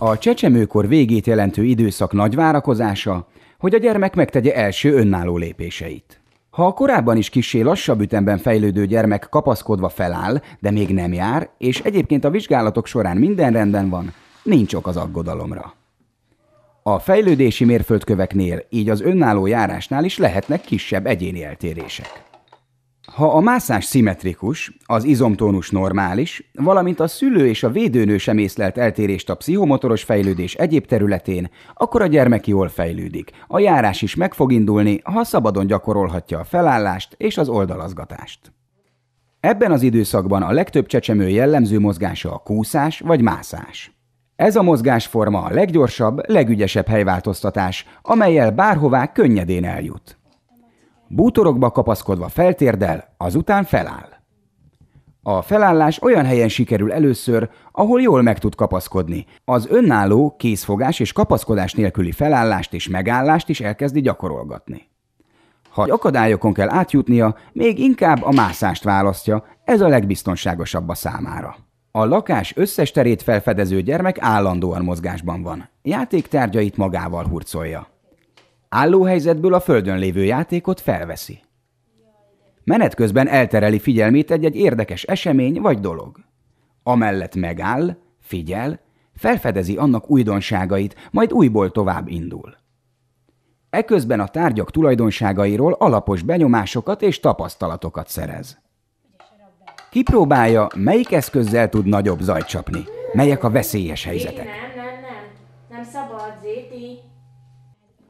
A csecsemőkor végét jelentő időszak nagy várakozása, hogy a gyermek megtegye első önálló lépéseit. Ha a korábban is kisé lassabb ütemben fejlődő gyermek kapaszkodva feláll, de még nem jár, és egyébként a vizsgálatok során minden rendben van, nincs ok az aggodalomra. A fejlődési mérföldköveknél, így az önálló járásnál is lehetnek kisebb egyéni eltérések. Ha a mászás szimmetrikus, az izomtónus normális, valamint a szülő és a védőnő sem észlelt eltérést a pszichomotoros fejlődés egyéb területén, akkor a gyermek jól fejlődik. A járás is meg fog indulni, ha szabadon gyakorolhatja a felállást és az oldalazgatást. Ebben az időszakban a legtöbb csecsemő jellemző mozgása a kúszás vagy mászás. Ez a mozgásforma a leggyorsabb, legügyesebb helyváltoztatás, amelyel bárhová könnyedén eljut. Bútorokba kapaszkodva feltérdel, azután feláll. A felállás olyan helyen sikerül először, ahol jól meg tud kapaszkodni. Az önálló, készfogás és kapaszkodás nélküli felállást és megállást is elkezdi gyakorolgatni. Ha akadályokon kell átjutnia, még inkább a mászást választja, ez a legbiztonságosabb a számára. A lakás összes terét felfedező gyermek állandóan mozgásban van, játéktárgyait magával hurcolja. Állóhelyzetből a földön lévő játékot felveszi. Menet közben eltereli figyelmét egy-egy érdekes esemény vagy dolog. Amellett megáll, figyel, felfedezi annak újdonságait, majd újból tovább indul. Eközben a tárgyak tulajdonságairól alapos benyomásokat és tapasztalatokat szerez. Kipróbálja, melyik eszközzel tud nagyobb zajt csapni, melyek a veszélyes helyzetek.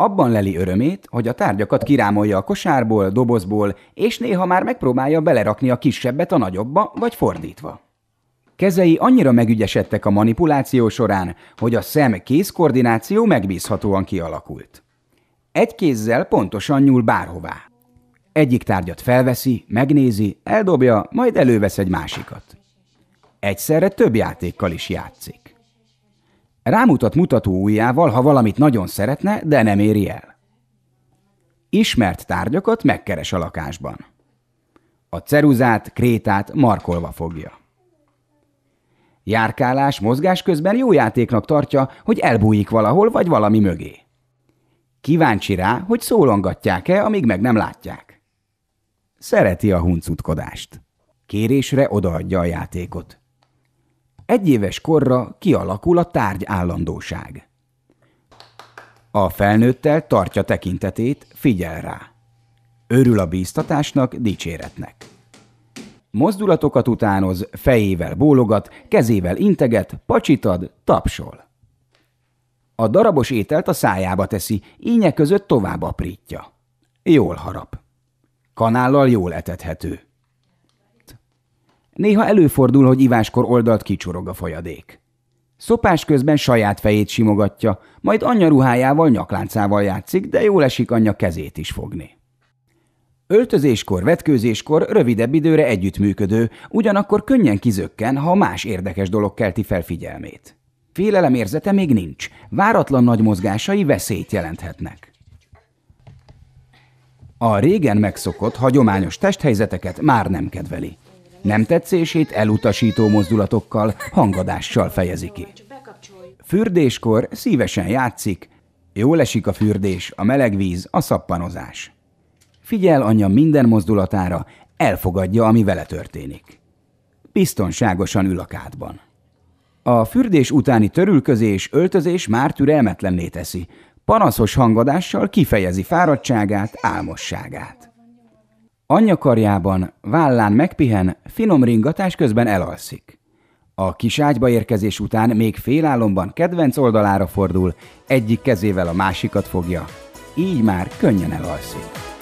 Abban leli örömét, hogy a tárgyakat kirámolja a kosárból, dobozból, és néha már megpróbálja belerakni a kisebbet a nagyobba, vagy fordítva. Kezei annyira megügyesedtek a manipuláció során, hogy a szem-kéz koordináció megbízhatóan kialakult. Egy kézzel pontosan nyúl bárhová. Egyik tárgyat felveszi, megnézi, eldobja, majd elővesz egy másikat. Egyszerre több játékkal is játszik. Rámutat mutató ujjával, ha valamit nagyon szeretne, de nem éri el. Ismert tárgyakat megkeres a lakásban. A ceruzát, krétát markolva fogja. Járkálás, mozgás közben jó játéknak tartja, hogy elbújik valahol vagy valami mögé. Kíváncsi rá, hogy szólongatják-e, amíg meg nem látják. Szereti a huncutkodást. Kérésre odaadja a játékot egyéves korra kialakul a tárgy állandóság. A felnőttel tartja tekintetét, figyel rá. Örül a bíztatásnak, dicséretnek. Mozdulatokat utánoz, fejével bólogat, kezével integet, pacsitad, tapsol. A darabos ételt a szájába teszi, ínye között tovább aprítja. Jól harap. Kanállal jól etethető. Néha előfordul, hogy iváskor oldalt kicsorog a folyadék. Szopás közben saját fejét simogatja, majd anyja ruhájával, nyakláncával játszik, de jól esik anyja kezét is fogni. Öltözéskor, vetkőzéskor rövidebb időre együttműködő, ugyanakkor könnyen kizökken, ha más érdekes dolog kelti fel figyelmét. Félelem érzete még nincs, váratlan nagy mozgásai veszélyt jelenthetnek. A régen megszokott, hagyományos testhelyzeteket már nem kedveli. Nem tetszését elutasító mozdulatokkal, hangadással fejezi ki. Fürdéskor szívesen játszik, jól esik a fürdés, a meleg víz, a szappanozás. Figyel anyja minden mozdulatára, elfogadja, ami vele történik. Biztonságosan ül a kádban. A fürdés utáni törülközés, öltözés már türelmetlenné teszi, panaszos hangadással kifejezi fáradtságát, álmosságát. Anyakarjában vállán megpihen, finom ringatás közben elalszik. A kis ágyba érkezés után még félálomban kedvenc oldalára fordul, egyik kezével a másikat fogja. Így már könnyen elalszik.